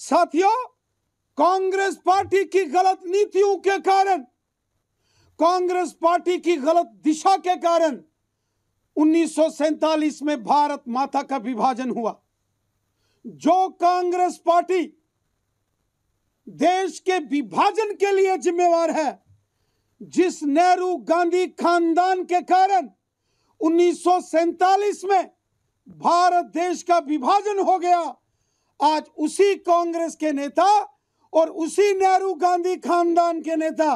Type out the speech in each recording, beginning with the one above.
साथियों कांग्रेस पार्टी की गलत नीतियों के कारण कांग्रेस पार्टी की गलत दिशा के कारण उन्नीस में भारत माता का विभाजन हुआ जो कांग्रेस पार्टी देश के विभाजन के लिए जिम्मेवार है जिस नेहरू गांधी खानदान के कारण उन्नीस में भारत देश का विभाजन हो गया आज उसी कांग्रेस के नेता और उसी नेहरू गांधी खानदान के नेता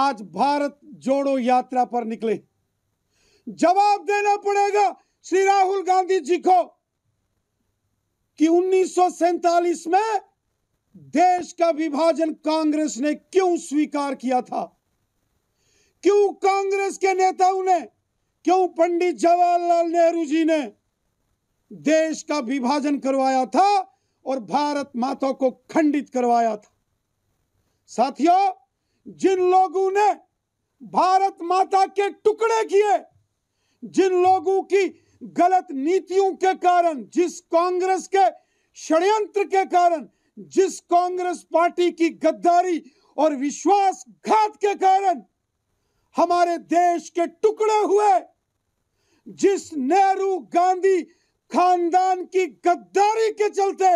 आज भारत जोड़ो यात्रा पर निकले जवाब देना पड़ेगा श्री राहुल गांधी जी को कि उन्नीस में देश का विभाजन कांग्रेस ने क्यों स्वीकार किया था क्यों कांग्रेस के नेताओं ने क्यों पंडित जवाहरलाल नेहरू जी ने देश का विभाजन करवाया था और भारत माता को खंडित करवाया था साथियों जिन लोगों ने भारत माता के टुकड़े किए जिन लोगों की गलत नीतियों के कारण जिस कांग्रेस के षड्यंत्र के कारण जिस कांग्रेस पार्टी की गद्दारी और विश्वासघात के कारण हमारे देश के टुकड़े हुए जिस नेहरू गांधी खानदान की गद्दारी के चलते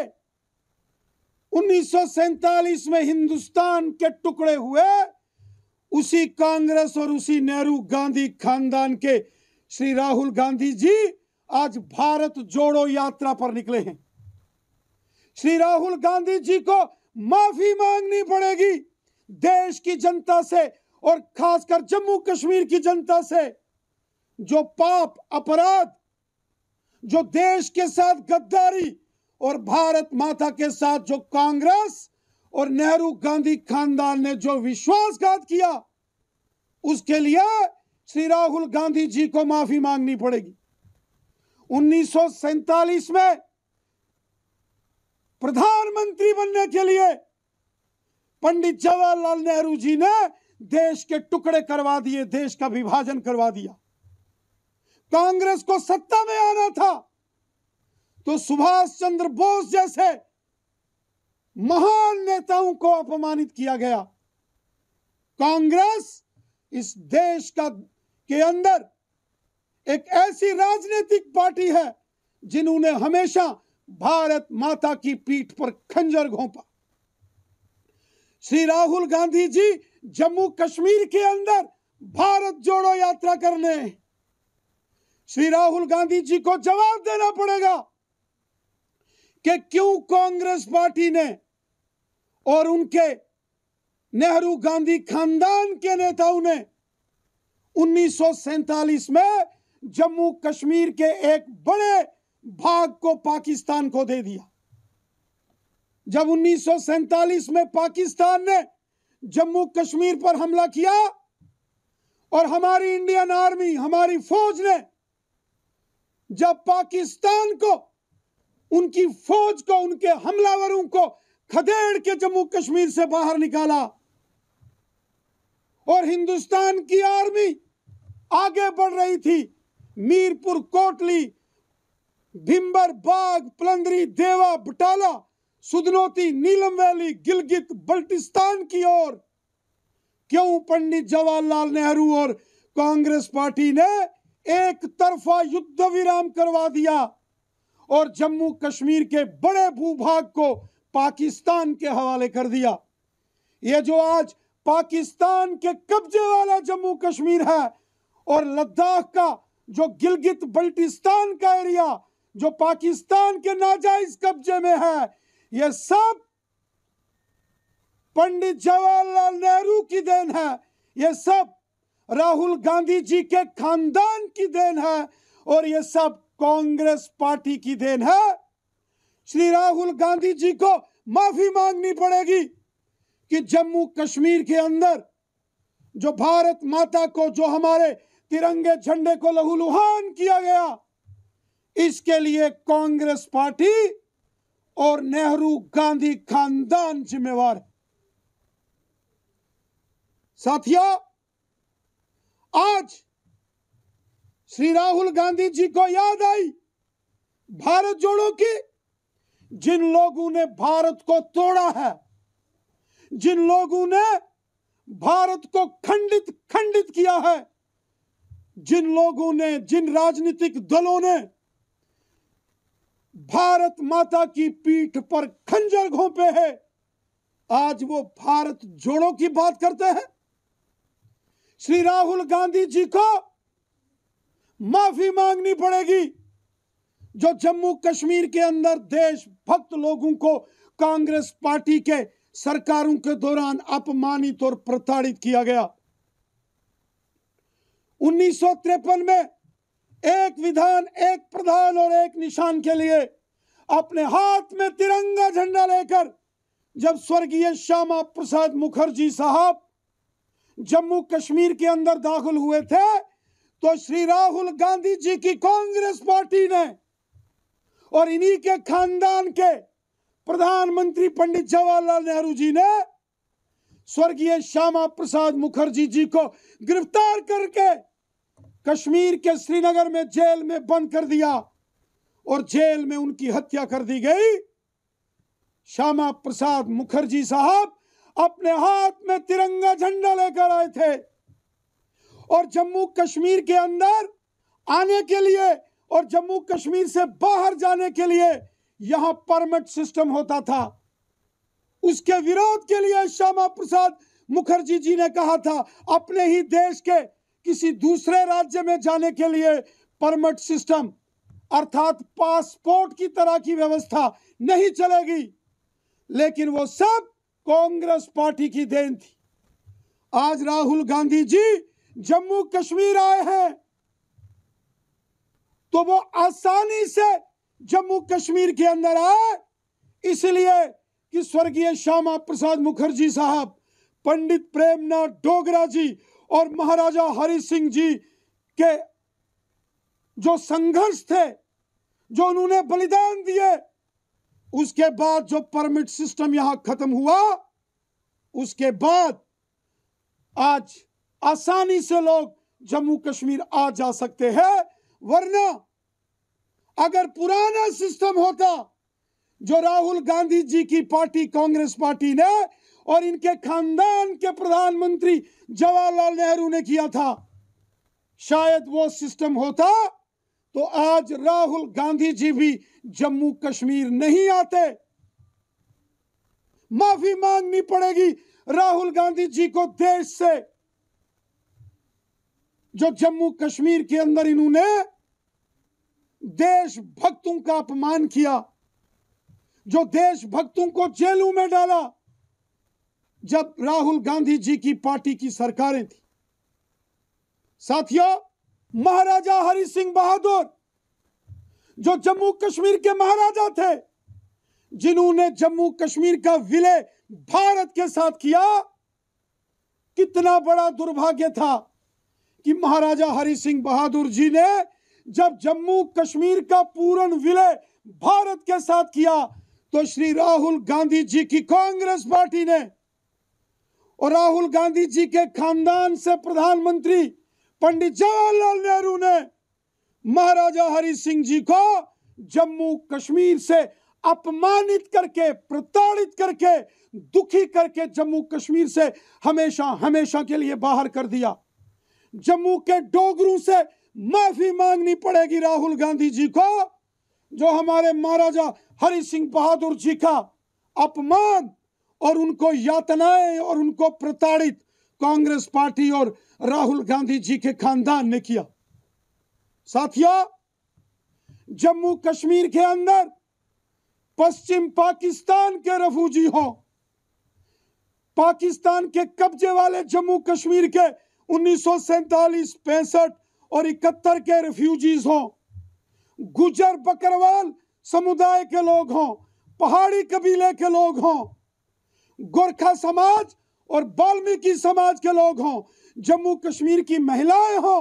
उन्नीस में हिंदुस्तान के टुकड़े हुए उसी कांग्रेस और उसी नेहरू गांधी खानदान के श्री राहुल गांधी जी आज भारत जोड़ो यात्रा पर निकले हैं श्री राहुल गांधी जी को माफी मांगनी पड़ेगी देश की जनता से और खासकर जम्मू कश्मीर की जनता से जो पाप अपराध जो देश के साथ गद्दारी और भारत माता के साथ जो कांग्रेस और नेहरू गांधी खानदान ने जो विश्वासघात किया उसके लिए श्री राहुल गांधी जी को माफी मांगनी पड़ेगी उन्नीस में प्रधानमंत्री बनने के लिए पंडित जवाहरलाल नेहरू जी ने देश के टुकड़े करवा दिए देश का विभाजन करवा दिया कांग्रेस को सत्ता में आना था तो सुभाष चंद्र बोस जैसे महान नेताओं को अपमानित किया गया कांग्रेस इस देश का के अंदर एक ऐसी राजनीतिक पार्टी है जिन्होंने हमेशा भारत माता की पीठ पर खंजर घोंपा श्री राहुल गांधी जी जम्मू कश्मीर के अंदर भारत जोड़ो यात्रा करने श्री राहुल गांधी जी को जवाब देना पड़ेगा कि क्यों कांग्रेस पार्टी ने और उनके नेहरू गांधी खानदान के नेताओं ने उन्नीस में जम्मू कश्मीर के एक बड़े भाग को पाकिस्तान को दे दिया जब उन्नीस में पाकिस्तान ने जम्मू कश्मीर पर हमला किया और हमारी इंडियन आर्मी हमारी फौज ने जब पाकिस्तान को उनकी फौज को उनके हमलावरों को खदेड़ के जम्मू कश्मीर से बाहर निकाला और हिंदुस्तान की आर्मी आगे बढ़ रही थी मीरपुर कोटली भिम्बर बाग पलंदरी देवा बटाला सुदनोती नीलम वैली गिलगित बल्टिस्तान की ओर क्यों पंडित जवाहरलाल नेहरू और कांग्रेस पार्टी ने एक तरफा युद्ध विराम करवा दिया और जम्मू कश्मीर के बड़े भूभाग को पाकिस्तान के हवाले कर दिया ये जो आज पाकिस्तान के कब्जे वाला जम्मू कश्मीर है और लद्दाख का जो गिलगित बल्टिस्तान का एरिया जो पाकिस्तान के नाजायज कब्जे में है ये सब पंडित जवाहरलाल नेहरू की देन है ये सब राहुल गांधी जी के खानदान की देन है और ये सब कांग्रेस पार्टी की देन है श्री राहुल गांधी जी को माफी मांगनी पड़ेगी कि जम्मू कश्मीर के अंदर जो भारत माता को जो हमारे तिरंगे झंडे को लहूलुहान किया गया इसके लिए कांग्रेस पार्टी और नेहरू गांधी खानदान जिम्मेवार है साथियों आज श्री राहुल गांधी जी को याद आई भारत जोड़ो की जिन लोगों ने भारत को तोड़ा है जिन लोगों ने भारत को खंडित खंडित किया है जिन लोगों ने जिन राजनीतिक दलों ने भारत माता की पीठ पर खंजर घोंपे हैं आज वो भारत जोड़ो की बात करते हैं श्री राहुल गांधी जी को माफी मांगनी पड़ेगी जो जम्मू कश्मीर के अंदर देशभक्त लोगों को कांग्रेस पार्टी के सरकारों के दौरान अपमानित और प्रताड़ित किया गया उन्नीस में एक विधान एक प्रधान और एक निशान के लिए अपने हाथ में तिरंगा झंडा लेकर जब स्वर्गीय श्यामा प्रसाद मुखर्जी साहब जम्मू कश्मीर के अंदर दाखिल हुए थे तो श्री राहुल गांधी जी की कांग्रेस पार्टी ने और इन्हीं के खानदान के प्रधानमंत्री पंडित जवाहरलाल नेहरू जी ने स्वर्गीय श्यामा प्रसाद मुखर्जी जी को गिरफ्तार करके कश्मीर के श्रीनगर में जेल में बंद कर दिया और जेल में उनकी हत्या कर दी गई श्यामा प्रसाद मुखर्जी साहब अपने हाथ में तिरंगा झंडा लेकर आए थे और जम्मू कश्मीर के अंदर आने के लिए और जम्मू कश्मीर से बाहर जाने के लिए यहां परमिट सिस्टम होता था उसके विरोध के लिए श्यामा प्रसाद मुखर्जी जी ने कहा था अपने ही देश के किसी दूसरे राज्य में जाने के लिए परमिट सिस्टम अर्थात पासपोर्ट की तरह की व्यवस्था नहीं चलेगी लेकिन वो सब कांग्रेस पार्टी की देन थी आज राहुल गांधी जी जम्मू कश्मीर आए हैं तो वो आसानी से जम्मू कश्मीर के अंदर आए इसलिए कि स्वर्गीय श्यामा प्रसाद मुखर्जी साहब पंडित प्रेमनाथ डोगरा जी और महाराजा हरि सिंह जी के जो संघर्ष थे जो उन्होंने बलिदान दिए उसके बाद जो परमिट सिस्टम यहां खत्म हुआ उसके बाद आज आसानी से लोग जम्मू कश्मीर आ जा सकते हैं वरना अगर पुराना सिस्टम होता जो राहुल गांधी जी की पार्टी कांग्रेस पार्टी ने और इनके खानदान के प्रधानमंत्री जवाहरलाल नेहरू ने किया था शायद वो सिस्टम होता तो आज राहुल गांधी जी भी जम्मू कश्मीर नहीं आते माफी मांगनी पड़ेगी राहुल गांधी जी को देश से जो जम्मू कश्मीर के अंदर इन्होंने देशभक्तों का अपमान किया जो देशभक्तों को जेलों में डाला जब राहुल गांधी जी की पार्टी की सरकारें थी साथियों महाराजा हरि सिंह बहादुर जो जम्मू कश्मीर के महाराजा थे जिन्होंने जम्मू कश्मीर का विलय भारत के साथ किया कितना बड़ा दुर्भाग्य था कि महाराजा हरि सिंह बहादुर जी ने जब जम्मू कश्मीर का पूर्ण विलय भारत के साथ किया तो श्री राहुल गांधी जी की कांग्रेस पार्टी ने और राहुल गांधी जी के खानदान से प्रधानमंत्री पंडित जवाहरलाल नेहरू ने महाराजा हरि सिंह जी को जम्मू कश्मीर से अपमानित करके प्रताड़ित करके दुखी करके जम्मू कश्मीर से हमेशा हमेशा के लिए बाहर कर दिया जम्मू के डोगरों से माफी मांगनी पड़ेगी राहुल गांधी जी को जो हमारे महाराजा हरि सिंह बहादुर जी का अपमान और उनको यातनाएं और उनको प्रताड़ित कांग्रेस पार्टी और राहुल गांधी जी के खानदान ने किया साथियों जम्मू कश्मीर के अंदर पश्चिम पाकिस्तान के रफूजी हो पाकिस्तान के कब्जे वाले जम्मू कश्मीर के उन्नीस सौ सैतालीस और इकहत्तर के रिफ्यूजीज हों गुजर बकरवाल समुदाय के लोग हों पहाड़ी कबीले के लोग हों गोरखा समाज और बाल्मीकि समाज के लोग हों जम्मू कश्मीर की महिलाएं हों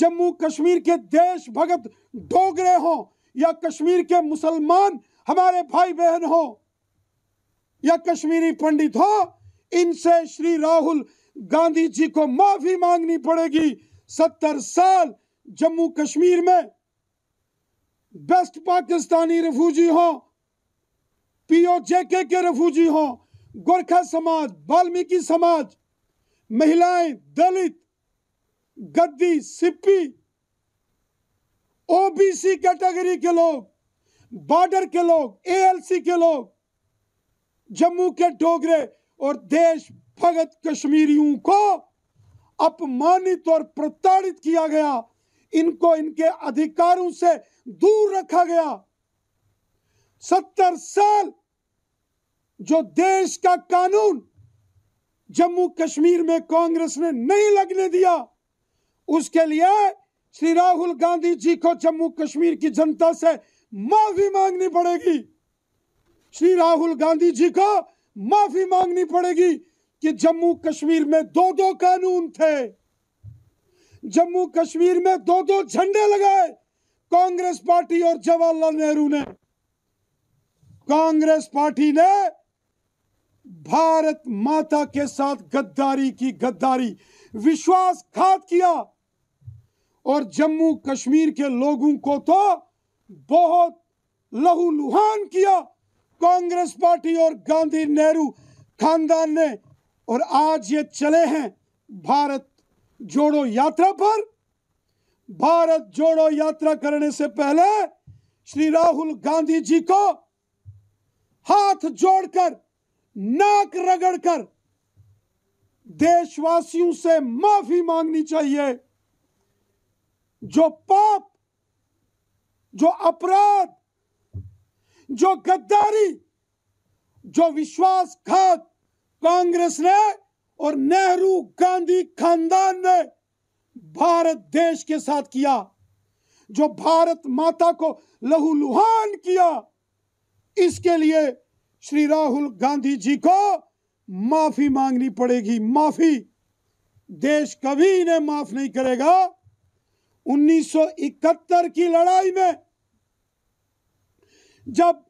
जम्मू कश्मीर के देश भगत डोगरे हों या कश्मीर के मुसलमान हमारे भाई बहन हो या कश्मीरी पंडित हो इनसे श्री राहुल गांधी जी को माफी मांगनी पड़ेगी सत्तर साल जम्मू कश्मीर में बेस्ट पाकिस्तानी रिफ्यूजी हो पीओजेके के रिफ्यूजी हो गोरखा समाज वाल्मीकि समाज महिलाएं दलित गद्दी सिपी ओबीसी कैटेगरी के लोग बॉर्डर के लोग एएलसी के लोग जम्मू के डोगरे और देश भगत कश्मीरियों को अपमानित और प्रताड़ित किया गया इनको इनके अधिकारों से दूर रखा गया सत्तर साल जो देश का कानून जम्मू कश्मीर में कांग्रेस ने नहीं लगने दिया उसके लिए श्री राहुल गांधी जी को जम्मू कश्मीर की जनता से माफी मांगनी पड़ेगी श्री राहुल गांधी जी को माफी मांगनी पड़ेगी कि जम्मू कश्मीर में दो दो कानून थे जम्मू कश्मीर में दो दो झंडे लगाए कांग्रेस पार्टी और जवाहरलाल नेहरू ने कांग्रेस पार्टी ने भारत माता के साथ गद्दारी की गद्दारी विश्वासघात किया और जम्मू कश्मीर के लोगों को तो बहुत लहूलुहान किया कांग्रेस पार्टी और गांधी नेहरू खानदान ने और आज ये चले हैं भारत जोड़ो यात्रा पर भारत जोड़ो यात्रा करने से पहले श्री राहुल गांधी जी को हाथ जोड़कर नाक रगड़कर देशवासियों से माफी मांगनी चाहिए जो पाप जो अपराध जो गद्दारी जो विश्वासघात कांग्रेस ने और नेहरू गांधी खानदान ने भारत देश के साथ किया जो भारत माता को लहूलुहान किया इसके लिए श्री राहुल गांधी जी को माफी मांगनी पड़ेगी माफी देश कभी इन्हें माफ नहीं करेगा 1971 की लड़ाई में जब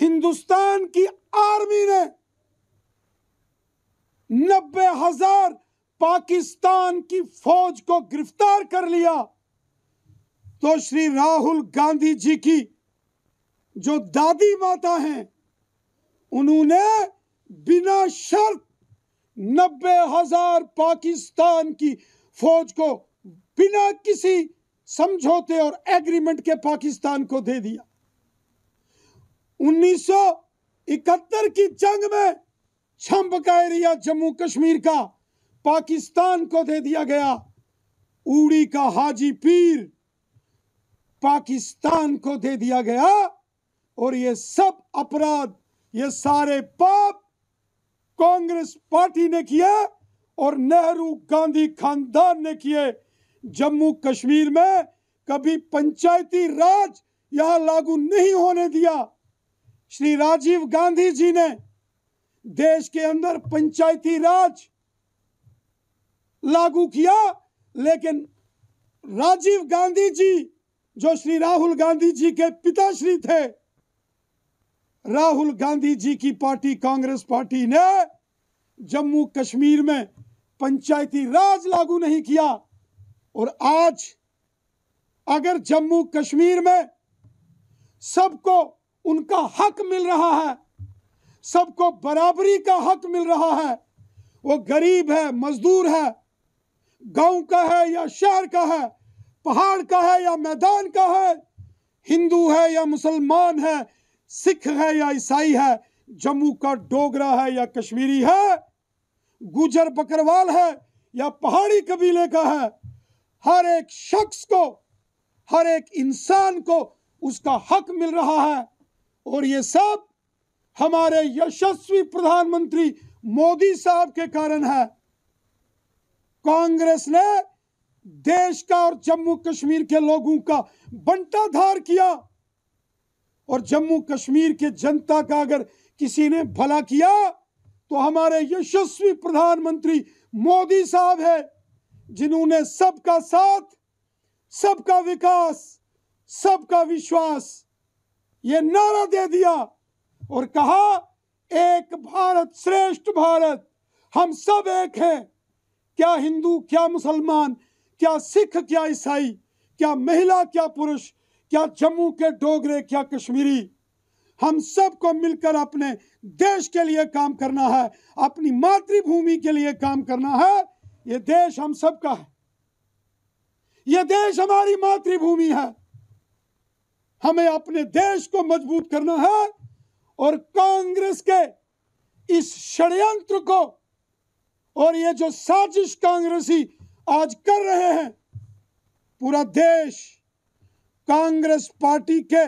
हिंदुस्तान की आर्मी ने नब्बे हजार पाकिस्तान की फौज को गिरफ्तार कर लिया तो श्री राहुल गांधी जी की जो दादी माता हैं उन्होंने बिना शर्त नब्बे हजार पाकिस्तान की फौज को बिना किसी समझौते और एग्रीमेंट के पाकिस्तान को दे दिया 1971 की जंग में छंब का एरिया जम्मू कश्मीर का पाकिस्तान को दे दिया गया उड़ी का हाजी पीर पाकिस्तान को दे दिया गया और ये सब अपराध ये सारे पाप कांग्रेस पार्टी ने किए और नेहरू गांधी खानदान ने किए जम्मू कश्मीर में कभी पंचायती राज यहां लागू नहीं होने दिया श्री राजीव गांधी जी ने देश के अंदर पंचायती राज लागू किया लेकिन राजीव गांधी जी जो श्री राहुल गांधी जी के पिताश्री थे राहुल गांधी जी की पार्टी कांग्रेस पार्टी ने जम्मू कश्मीर में पंचायती राज लागू नहीं किया और आज अगर जम्मू कश्मीर में सबको उनका हक मिल रहा है सबको बराबरी का हक मिल रहा है वो गरीब है मजदूर है गांव का है या शहर का है पहाड़ का है या मैदान का है हिंदू है या मुसलमान है सिख है या ईसाई है जम्मू का डोगरा है या कश्मीरी है गुजर बकरवाल है या पहाड़ी कबीले का है हर एक शख्स को हर एक इंसान को उसका हक मिल रहा है और ये सब हमारे यशस्वी प्रधानमंत्री मोदी साहब के कारण है कांग्रेस ने देश का और जम्मू कश्मीर के लोगों का बंटाधार किया और जम्मू कश्मीर के जनता का अगर किसी ने भला किया तो हमारे यशस्वी प्रधानमंत्री मोदी साहब है जिन्होंने सबका साथ सबका विकास सबका विश्वास ये नारा दे दिया और कहा एक भारत श्रेष्ठ भारत हम सब एक हैं क्या हिंदू क्या मुसलमान क्या सिख क्या ईसाई क्या महिला क्या पुरुष क्या जम्मू के डोगरे क्या कश्मीरी हम सबको मिलकर अपने देश के लिए काम करना है अपनी मातृभूमि के लिए काम करना है ये देश हम सबका है ये देश हमारी मातृभूमि है हमें अपने देश को मजबूत करना है और कांग्रेस के इस षड्यंत्र को और ये जो साजिश कांग्रेसी आज कर रहे हैं पूरा देश कांग्रेस पार्टी के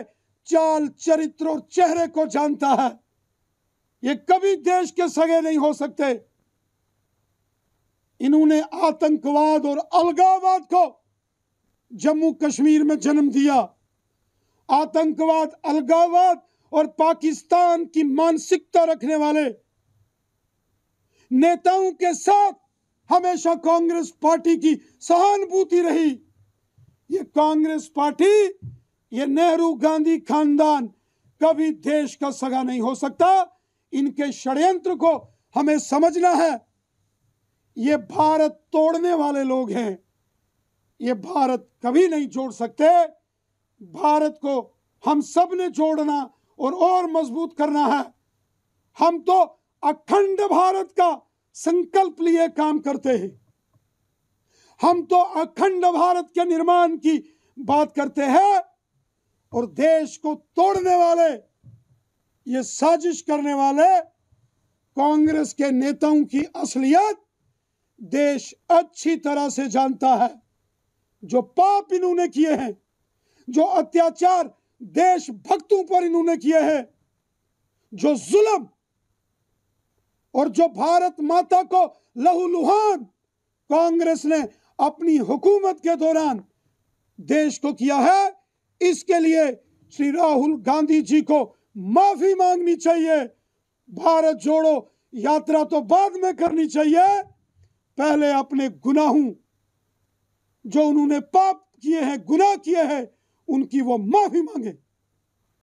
चाल चरित्र और चेहरे को जानता है ये कभी देश के सगे नहीं हो सकते इन्होंने आतंकवाद और अलगावाद को जम्मू कश्मीर में जन्म दिया आतंकवाद अलगाववाद और पाकिस्तान की मानसिकता रखने वाले नेताओं के साथ हमेशा कांग्रेस पार्टी की सहानुभूति रही ये कांग्रेस पार्टी ये नेहरू गांधी खानदान कभी देश का सगा नहीं हो सकता इनके षड्यंत्र को हमें समझना है ये भारत तोड़ने वाले लोग हैं ये भारत कभी नहीं जोड़ सकते भारत को हम सब ने जोड़ना और और मजबूत करना है हम तो अखंड भारत का संकल्प लिए काम करते हैं हम तो अखंड भारत के निर्माण की बात करते हैं और देश को तोड़ने वाले ये साजिश करने वाले कांग्रेस के नेताओं की असलियत देश अच्छी तरह से जानता है जो पाप इन्होंने किए हैं जो अत्याचार देशभक्तों पर इन्होंने किए हैं जो जुल्म और जो भारत माता को लहूलुहान कांग्रेस ने अपनी हुकूमत के दौरान देश को किया है इसके लिए श्री राहुल गांधी जी को माफी मांगनी चाहिए भारत जोड़ो यात्रा तो बाद में करनी चाहिए पहले अपने गुनाहों जो उन्होंने पाप किए हैं गुनाह किए हैं उनकी वो माफ़ी मांगे